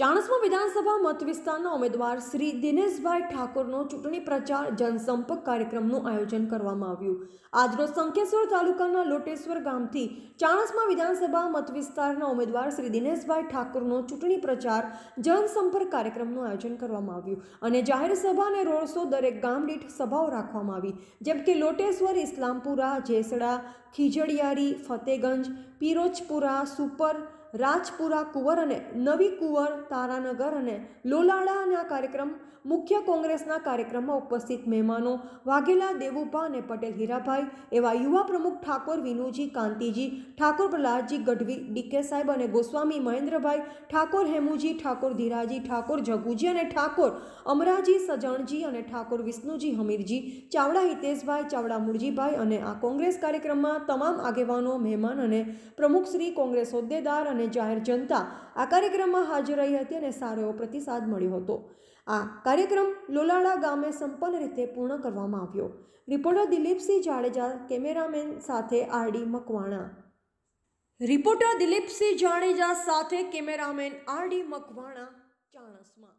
ચાણસ્મા વિધાનસભા મત વિસ્તારના ઉમેદવાર શ્રી દિનેશભાઈ ઠાકોરનો ચૂંટણી પ્રચાર જનસંપર્ક કાર્યક્રમનું આયોજન કરવામાં આવ્યું આજનો સંકેશ્વર તાલુકાના લોટેશ્વર ગામથી ચાણસ્મા વિધાનસભા મત વિસ્તારના ઉમેદવાર શ્રી દિનેશભાઈ ઠાકોરનો ચૂંટણી પ્રચાર જનસંપર્ક કાર્યક્રમનું આયોજન કરવામાં આવ્યું અને જાહેર સભા અને રોડ શો દરેક ગામ દીઠ સભાઓ રાખવામાં આવી જેમ કે લોટેશ્વર ઇસ્લામપુરા જેસડા ખીજડિયારી ફતેગંજ પિરોજપુરા સુપર રાજપુરા કુંવર અને નવી કુંવર તારાનગર અને લોલાડાના કાર્યક્રમ મુખ્ય કોંગ્રેસના કાર્યક્રમમાં ઉપસ્થિત મહેમાનો વાઘેલા દેવુભા અને પટેલ હીરાભાઈ એવા યુવા પ્રમુખ ઠાકોર વિનુજી કાંતિજી ઠાકોર પ્રહલાદજી ગઢવી ડીકે સાહેબ અને ગોસ્વામી મહેન્દ્રભાઈ ઠાકોર હેમુજી ઠાકોર ધીરાજી ઠાકોર જગુજી અને ઠાકોર અમરાજી સજણજી અને ઠાકોર વિષ્ણુજી હમીરજી ચાવડા હિતેશભાઈ ચાવડા મુરજીભાઈ અને આ કોંગ્રેસ કાર્યક્રમમાં તમામ આગેવાનો મહેમાન અને પ્રમુખશ્રી કોંગ્રેસ હોદ્દેદાર અને અને જાહેર જનતા આ કાર્યક્રમમાં હાજર રહી હતી અને સારો એવો પ્રતિસાદ મળ્યો હતો આ કાર્યક્રમ લોલાળા ગામે સંપન્ન રીતે પૂર્ણ કરવામાં આવ્યો રિપોર્ટર દિલીપસિંહ જાડેજા કેમેરામેન સાથે આરડી મકવાણા રિપોર્ટર દિલીપસિંહ જાડેજા સાથે કેમેરામેન આરડી મકવાણા ચાણસમાં